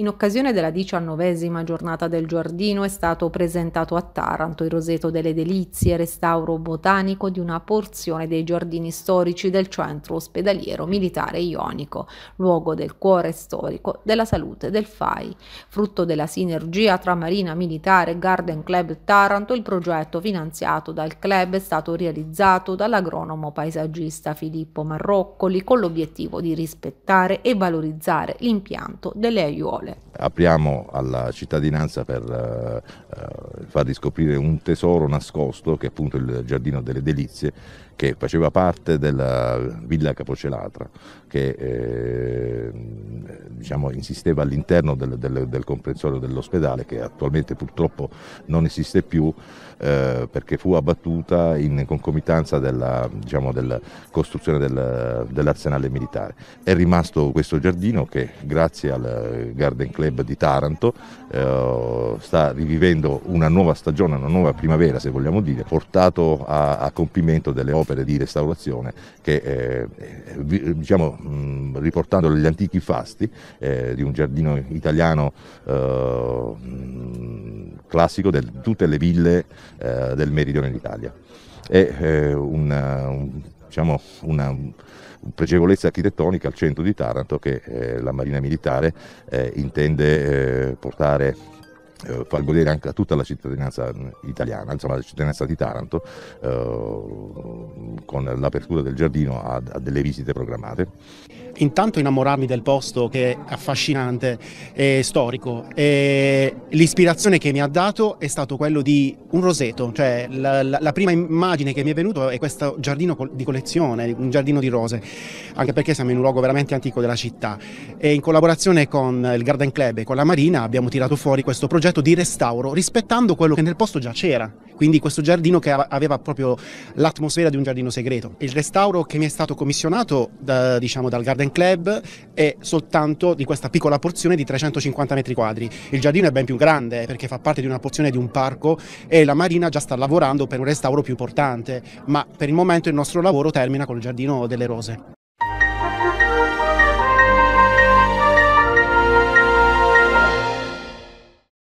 In occasione della diciannovesima giornata del giardino è stato presentato a Taranto il Roseto delle Delizie, restauro botanico di una porzione dei giardini storici del centro ospedaliero militare ionico, luogo del cuore storico della salute del FAI. Frutto della sinergia tra Marina Militare e Garden Club Taranto, il progetto finanziato dal club è stato realizzato dall'agronomo paesaggista Filippo Marroccoli con l'obiettivo di rispettare e valorizzare l'impianto delle aiuole locale. Apriamo alla cittadinanza per eh, eh, far riscoprire un tesoro nascosto che è appunto il Giardino delle Delizie che faceva parte della Villa Capocelatra che eh, diciamo, insisteva all'interno del, del, del, comprensorio dell'ospedale che attualmente purtroppo non esiste più eh, perché fu abbattuta in concomitanza della, diciamo, della costruzione del, dell'arsenale militare. È rimasto questo giardino che grazie al Garden Club di Taranto eh, sta rivivendo una nuova stagione, una nuova primavera se vogliamo dire, portato a, a compimento delle opere di restaurazione che eh, diciamo, riportando gli antichi fasti eh, di un giardino italiano eh, mm, classico di tutte le ville eh, del meridione d'Italia. È eh, una, un, diciamo una pregevolezza architettonica al centro di Taranto che eh, la Marina Militare eh, intende portare far godere anche a tutta la cittadinanza mm, italiana, insomma la cittadinanza di Taranto, eh, con l'apertura del giardino a, a delle visite programmate intanto innamorarmi del posto che è affascinante e storico. E l'ispirazione che mi ha dato è stato quello di un roseto, cioè la, la, la prima immagine che mi è venuta è questo giardino di collezione, un giardino di rose, anche perché siamo in un luogo veramente antico della città e in collaborazione con il Garden Club e con la Marina abbiamo tirato fuori questo progetto di restauro rispettando quello che nel posto già c'era, quindi questo giardino che aveva proprio l'atmosfera di un giardino segreto. Il restauro che mi è stato commissionato da, diciamo, dal Garden Wine Club è soltanto di questa piccola porzione di 350 metri quadri. Il giardino è ben più grande perché fa parte di una porzione di un parco e la Marina già sta lavorando per un restauro più importante, ma per il momento il nostro lavoro termina con il giardino delle rose.